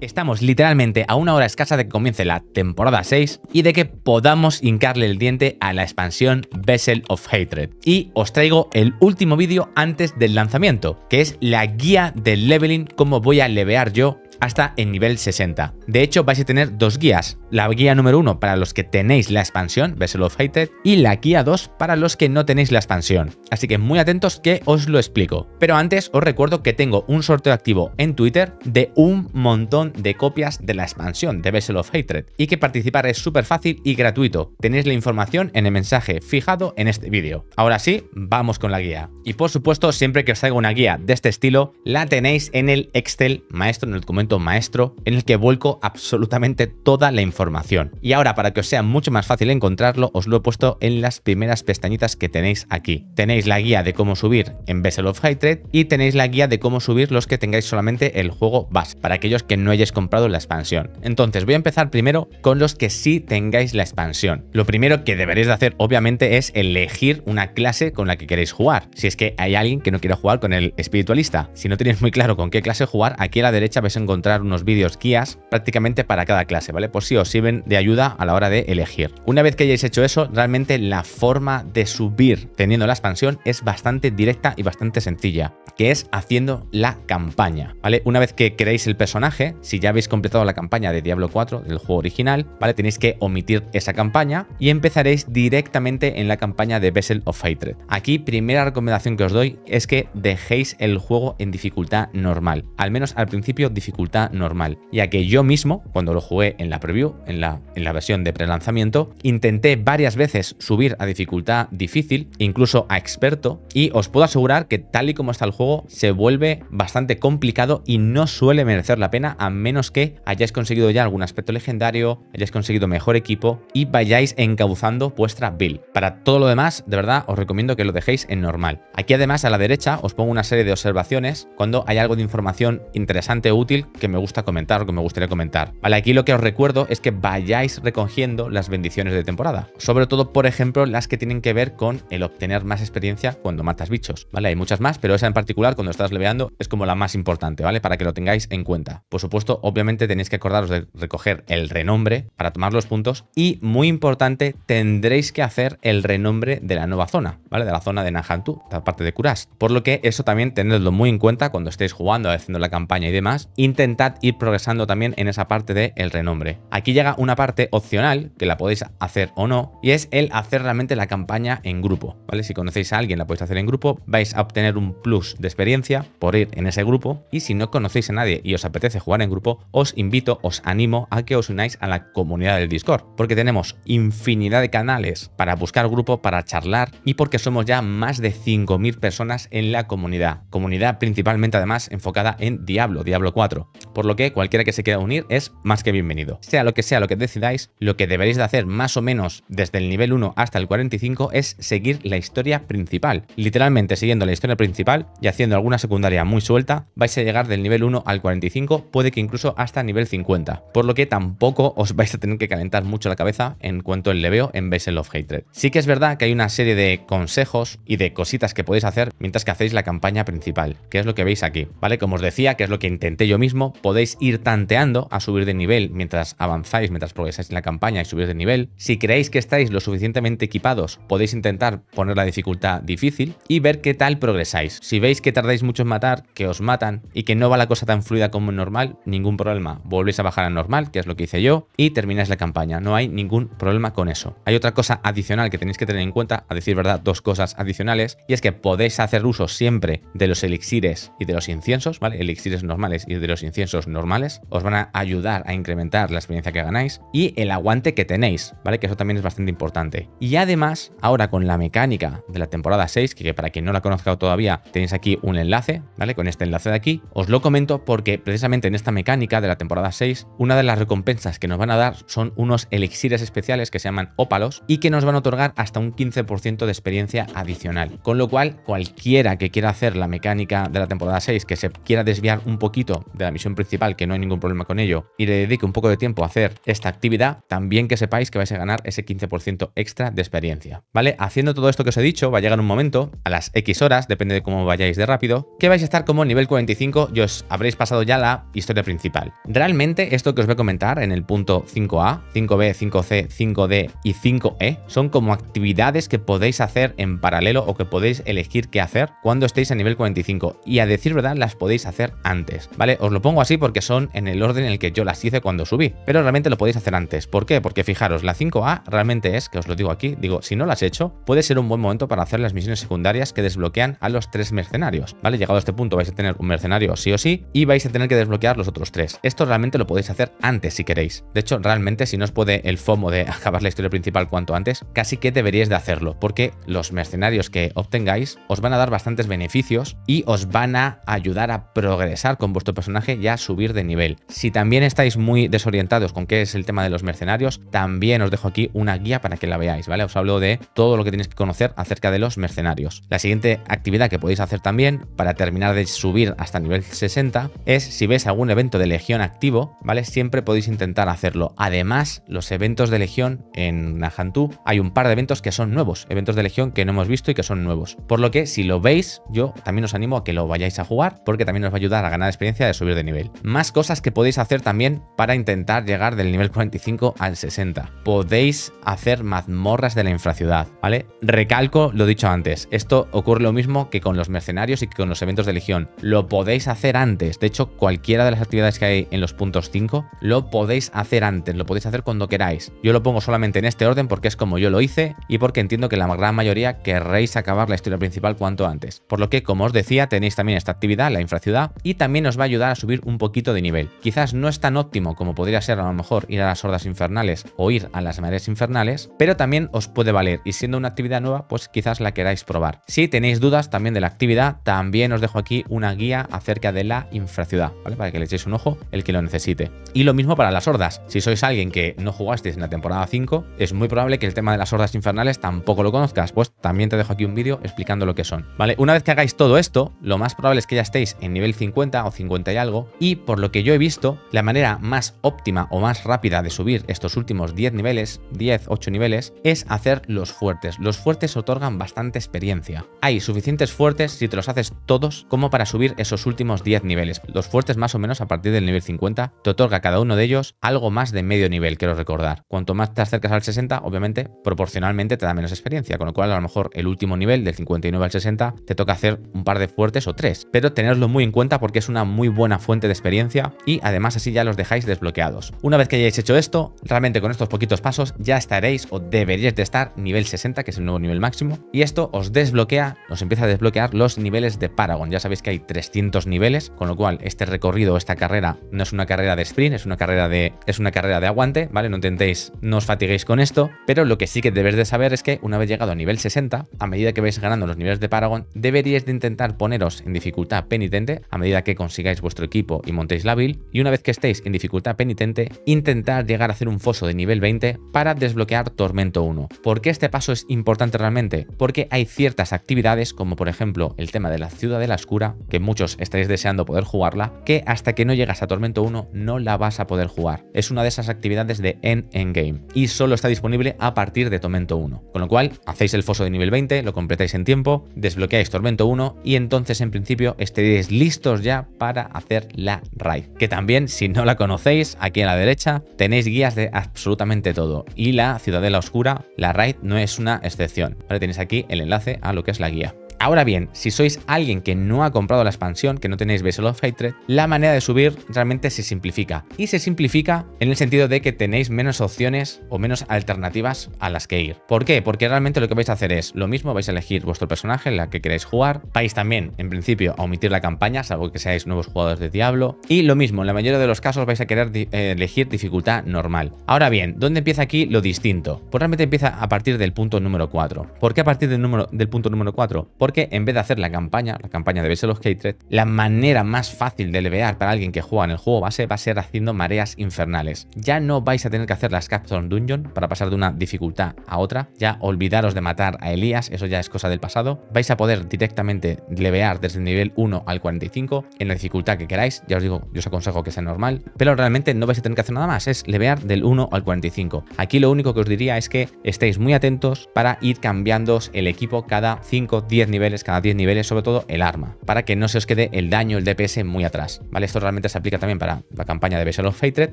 Estamos literalmente a una hora escasa de que comience la temporada 6 y de que podamos hincarle el diente a la expansión Vessel of Hatred. Y os traigo el último vídeo antes del lanzamiento, que es la guía del leveling, cómo voy a levear yo hasta el nivel 60. De hecho, vais a tener dos guías. La guía número 1 para los que tenéis la expansión, Vessel of Hatred, y la guía 2 para los que no tenéis la expansión. Así que muy atentos que os lo explico. Pero antes os recuerdo que tengo un sorteo activo en Twitter de un montón de copias de la expansión de Vessel of Hatred y que participar es súper fácil y gratuito. Tenéis la información en el mensaje fijado en este vídeo. Ahora sí, vamos con la guía. Y por supuesto, siempre que os haga una guía de este estilo, la tenéis en el Excel maestro en el documento maestro en el que vuelco absolutamente toda la información. Y ahora, para que os sea mucho más fácil encontrarlo, os lo he puesto en las primeras pestañitas que tenéis aquí. Tenéis la guía de cómo subir en Vessel of High y tenéis la guía de cómo subir los que tengáis solamente el juego base, para aquellos que no hayáis comprado la expansión. Entonces, voy a empezar primero con los que sí tengáis la expansión. Lo primero que deberéis de hacer, obviamente, es elegir una clase con la que queréis jugar. Si es que hay alguien que no quiere jugar con el espiritualista. Si no tenéis muy claro con qué clase jugar, aquí a la derecha vais a encontrar unos vídeos guías prácticamente para cada clase, ¿vale? Por pues si os sirven de ayuda a la hora de elegir. Una vez que hayáis hecho eso, realmente la forma de subir teniendo la expansión es bastante directa y bastante sencilla, que es haciendo la campaña, ¿vale? Una vez que creéis el personaje, si ya habéis completado la campaña de Diablo 4, del juego original, ¿vale? Tenéis que omitir esa campaña y empezaréis directamente en la campaña de Vessel of Hatred. Aquí, primera recomendación que os doy es que dejéis el juego en dificultad normal, al menos al principio dificultad normal, ya que yo mismo, cuando lo jugué en la preview, en la, en la versión de prelanzamiento, intenté varias veces subir a dificultad difícil, incluso a experto, y os puedo asegurar que tal y como está el juego, se vuelve bastante complicado y no suele merecer la pena a menos que hayáis conseguido ya algún aspecto legendario, hayáis conseguido mejor equipo y vayáis encauzando vuestra build. Para todo lo demás, de verdad, os recomiendo que lo dejéis en normal. Aquí además a la derecha os pongo una serie de observaciones cuando hay algo de información interesante o útil que me gusta comentar o que me gustaría comentar. Vale, aquí lo que os recuerdo es que vayáis recogiendo las bendiciones de temporada. Sobre todo, por ejemplo, las que tienen que ver con el obtener más experiencia cuando matas bichos. Vale, hay muchas más, pero esa en particular, cuando estás leveando, es como la más importante, ¿vale? Para que lo tengáis en cuenta. Por supuesto, obviamente tenéis que acordaros de recoger el renombre para tomar los puntos. Y muy importante, tendréis que hacer el renombre de la nueva zona, ¿vale? De la zona de Nanjantú, la parte de Kurash. Por lo que eso también tenedlo muy en cuenta cuando estéis jugando, haciendo la campaña y demás intentad ir progresando también en esa parte del renombre. Aquí llega una parte opcional, que la podéis hacer o no, y es el hacer realmente la campaña en grupo, ¿vale? Si conocéis a alguien, la podéis hacer en grupo, vais a obtener un plus de experiencia por ir en ese grupo, y si no conocéis a nadie y os apetece jugar en grupo, os invito, os animo a que os unáis a la comunidad del Discord, porque tenemos infinidad de canales para buscar grupo, para charlar, y porque somos ya más de 5.000 personas en la comunidad. Comunidad principalmente además enfocada en Diablo, Diablo 4. Por lo que cualquiera que se quiera unir es más que bienvenido. Sea lo que sea lo que decidáis, lo que deberéis de hacer más o menos desde el nivel 1 hasta el 45 es seguir la historia principal. Literalmente siguiendo la historia principal y haciendo alguna secundaria muy suelta, vais a llegar del nivel 1 al 45, puede que incluso hasta nivel 50. Por lo que tampoco os vais a tener que calentar mucho la cabeza en cuanto le veo en Vessel of Hatred. Sí que es verdad que hay una serie de consejos y de cositas que podéis hacer mientras que hacéis la campaña principal, que es lo que veis aquí, ¿vale? Como os decía, que es lo que intenté yo mismo podéis ir tanteando a subir de nivel mientras avanzáis, mientras progresáis en la campaña y subís de nivel. Si creéis que estáis lo suficientemente equipados, podéis intentar poner la dificultad difícil y ver qué tal progresáis. Si veis que tardáis mucho en matar, que os matan y que no va la cosa tan fluida como normal, ningún problema. Volvéis a bajar a normal, que es lo que hice yo, y termináis la campaña. No hay ningún problema con eso. Hay otra cosa adicional que tenéis que tener en cuenta, a decir verdad, dos cosas adicionales, y es que podéis hacer uso siempre de los elixires y de los inciensos, ¿vale? Elixires normales y de los inciensos normales, os van a ayudar a incrementar la experiencia que ganáis y el aguante que tenéis, ¿vale? Que eso también es bastante importante. Y además, ahora con la mecánica de la temporada 6, que para quien no la conozca todavía, tenéis aquí un enlace, ¿vale? Con este enlace de aquí, os lo comento porque precisamente en esta mecánica de la temporada 6, una de las recompensas que nos van a dar son unos elixires especiales que se llaman ópalos y que nos van a otorgar hasta un 15% de experiencia adicional. Con lo cual, cualquiera que quiera hacer la mecánica de la temporada 6, que se quiera desviar un poquito de la principal, que no hay ningún problema con ello, y le dedique un poco de tiempo a hacer esta actividad, también que sepáis que vais a ganar ese 15% extra de experiencia. ¿Vale? Haciendo todo esto que os he dicho, va a llegar un momento, a las X horas, depende de cómo vayáis de rápido, que vais a estar como nivel 45 y os habréis pasado ya la historia principal. Realmente esto que os voy a comentar en el punto 5A, 5B, 5C, 5D y 5E son como actividades que podéis hacer en paralelo o que podéis elegir qué hacer cuando estéis a nivel 45 y a decir verdad las podéis hacer antes, ¿vale? Os lo pongo pongo así porque son en el orden en el que yo las hice cuando subí, pero realmente lo podéis hacer antes. ¿Por qué? Porque fijaros, la 5A realmente es, que os lo digo aquí, digo, si no las has hecho, puede ser un buen momento para hacer las misiones secundarias que desbloquean a los tres mercenarios, ¿vale? Llegado a este punto vais a tener un mercenario sí o sí y vais a tener que desbloquear los otros tres. Esto realmente lo podéis hacer antes si queréis. De hecho, realmente si no os puede el FOMO de acabar la historia principal cuanto antes, casi que deberíais de hacerlo, porque los mercenarios que obtengáis os van a dar bastantes beneficios y os van a ayudar a progresar con vuestro personaje ya subir de nivel. Si también estáis muy desorientados con qué es el tema de los mercenarios, también os dejo aquí una guía para que la veáis, ¿vale? Os hablo de todo lo que tenéis que conocer acerca de los mercenarios. La siguiente actividad que podéis hacer también para terminar de subir hasta nivel 60 es si ves algún evento de legión activo, ¿vale? Siempre podéis intentar hacerlo. Además, los eventos de legión en Nahantú hay un par de eventos que son nuevos, eventos de legión que no hemos visto y que son nuevos. Por lo que si lo veis, yo también os animo a que lo vayáis a jugar porque también os va a ayudar a ganar experiencia de subir de nivel nivel. Más cosas que podéis hacer también para intentar llegar del nivel 45 al 60. Podéis hacer mazmorras de la infraciudad, ¿vale? Recalco lo dicho antes, esto ocurre lo mismo que con los mercenarios y que con los eventos de legión. Lo podéis hacer antes, de hecho cualquiera de las actividades que hay en los puntos 5 lo podéis hacer antes, lo podéis hacer cuando queráis. Yo lo pongo solamente en este orden porque es como yo lo hice y porque entiendo que la gran mayoría querréis acabar la historia principal cuanto antes. Por lo que, como os decía, tenéis también esta actividad, la infraciudad, y también os va a ayudar a subir un poquito de nivel. Quizás no es tan óptimo como podría ser a lo mejor ir a las hordas infernales o ir a las mareas infernales, pero también os puede valer y siendo una actividad nueva, pues quizás la queráis probar. Si tenéis dudas también de la actividad, también os dejo aquí una guía acerca de la infraciudad, ¿vale? Para que le echéis un ojo el que lo necesite. Y lo mismo para las hordas. Si sois alguien que no jugasteis en la temporada 5, es muy probable que el tema de las hordas infernales tampoco lo conozcas, pues también te dejo aquí un vídeo explicando lo que son, ¿vale? Una vez que hagáis todo esto, lo más probable es que ya estéis en nivel 50 o 50 y algo y por lo que yo he visto, la manera más óptima o más rápida de subir estos últimos 10 niveles, 10, 8 niveles, es hacer los fuertes. Los fuertes otorgan bastante experiencia. Hay suficientes fuertes si te los haces todos como para subir esos últimos 10 niveles. Los fuertes más o menos a partir del nivel 50 te otorga cada uno de ellos algo más de medio nivel, quiero recordar. Cuanto más te acercas al 60, obviamente, proporcionalmente te da menos experiencia, con lo cual a lo mejor el último nivel del 59 al 60 te toca hacer un par de fuertes o tres, pero tenerlo muy en cuenta porque es una muy buena fuente de experiencia y además así ya los dejáis desbloqueados. Una vez que hayáis hecho esto, realmente con estos poquitos pasos ya estaréis o deberíais de estar nivel 60, que es el nuevo nivel máximo, y esto os desbloquea, os empieza a desbloquear los niveles de Paragon. Ya sabéis que hay 300 niveles, con lo cual este recorrido, esta carrera, no es una carrera de sprint, es una carrera de, es una carrera de aguante, ¿vale? No intentéis, no os fatiguéis con esto, pero lo que sí que debes de saber es que una vez llegado a nivel 60, a medida que vais ganando los niveles de Paragon, deberíais de intentar poneros en dificultad penitente a medida que consigáis vuestro equipo y montéis la build, y una vez que estéis en dificultad penitente, intentar llegar a hacer un foso de nivel 20 para desbloquear Tormento 1. ¿Por qué este paso es importante realmente? Porque hay ciertas actividades, como por ejemplo el tema de la Ciudad de la Oscura, que muchos estaréis deseando poder jugarla, que hasta que no llegas a Tormento 1 no la vas a poder jugar. Es una de esas actividades de End game. y solo está disponible a partir de Tormento 1. Con lo cual, hacéis el foso de nivel 20, lo completáis en tiempo, desbloqueáis Tormento 1 y entonces en principio estaréis listos ya para hacer la RAID, Que también, si no la conocéis, aquí a la derecha tenéis guías de absolutamente todo. Y la Ciudadela Oscura, la RAID no es una excepción. Ahora tenéis aquí el enlace a lo que es la guía. Ahora bien, si sois alguien que no ha comprado la expansión, que no tenéis Vessel of Hatred, la manera de subir realmente se simplifica. Y se simplifica en el sentido de que tenéis menos opciones o menos alternativas a las que ir. ¿Por qué? Porque realmente lo que vais a hacer es lo mismo, vais a elegir vuestro personaje, la que queréis jugar, vais también, en principio, a omitir la campaña, salvo que seáis nuevos jugadores de Diablo, y lo mismo, en la mayoría de los casos vais a querer eh, elegir dificultad normal. Ahora bien, ¿dónde empieza aquí lo distinto? Pues realmente empieza a partir del punto número 4. ¿Por qué a partir del, número, del punto número 4? porque en vez de hacer la campaña, la campaña de verse of Hatred, la manera más fácil de levear para alguien que juega en el juego base va a ser haciendo mareas infernales. Ya no vais a tener que hacer las Capstone Dungeon para pasar de una dificultad a otra, ya olvidaros de matar a Elías, eso ya es cosa del pasado, vais a poder directamente levear desde el nivel 1 al 45 en la dificultad que queráis, ya os digo, yo os aconsejo que sea normal, pero realmente no vais a tener que hacer nada más, es levear del 1 al 45. Aquí lo único que os diría es que estéis muy atentos para ir cambiando el equipo cada 5-10 niveles cada 10 niveles, sobre todo el arma, para que no se os quede el daño, el DPS muy atrás, ¿vale? Esto realmente se aplica también para la campaña de Vessel of Hatred,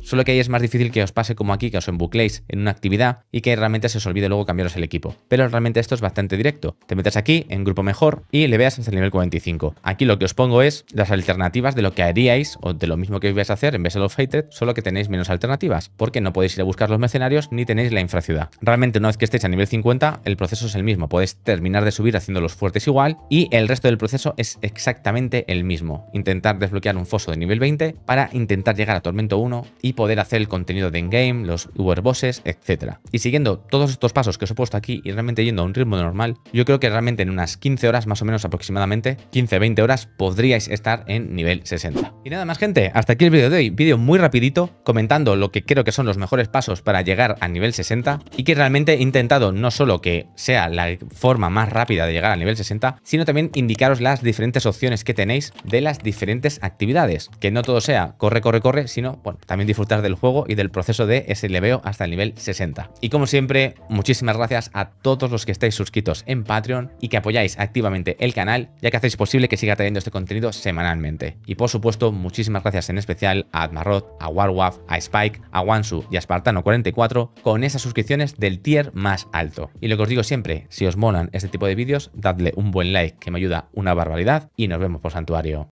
solo que ahí es más difícil que os pase como aquí, que os embucléis en una actividad y que realmente se os olvide luego cambiaros el equipo. Pero realmente esto es bastante directo. Te metes aquí, en grupo mejor, y le veas hasta el nivel 45. Aquí lo que os pongo es las alternativas de lo que haríais, o de lo mismo que vais a hacer en Vessel of solo que tenéis menos alternativas, porque no podéis ir a buscar los mercenarios ni tenéis la infraciudad. Realmente una vez que estéis a nivel 50, el proceso es el mismo, podéis terminar de subir haciendo los fuertes y y el resto del proceso es exactamente el mismo. Intentar desbloquear un foso de nivel 20 para intentar llegar a Tormento 1 y poder hacer el contenido de in-game los uber bosses, etc. Y siguiendo todos estos pasos que os he puesto aquí y realmente yendo a un ritmo normal, yo creo que realmente en unas 15 horas más o menos aproximadamente, 15-20 horas, podríais estar en nivel 60. Y nada más gente, hasta aquí el vídeo de hoy, vídeo muy rapidito, comentando lo que creo que son los mejores pasos para llegar a nivel 60 y que realmente he intentado no solo que sea la forma más rápida de llegar al nivel 60, sino también indicaros las diferentes opciones que tenéis de las diferentes actividades. Que no todo sea corre, corre, corre, sino bueno, también disfrutar del juego y del proceso de ese leveo hasta el nivel 60. Y como siempre, muchísimas gracias a todos los que estáis suscritos en Patreon y que apoyáis activamente el canal, ya que hacéis posible que siga trayendo este contenido semanalmente. Y por supuesto, muchísimas gracias en especial a Admaroth, a Warwaf, a Spike, a Wansu y a Spartano44 con esas suscripciones del tier más alto. Y lo que os digo siempre, si os molan este tipo de vídeos, dadle un buen like que me ayuda una barbaridad y nos vemos por santuario.